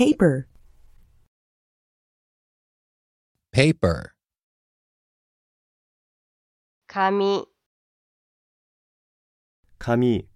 paper. Paper. 紙紙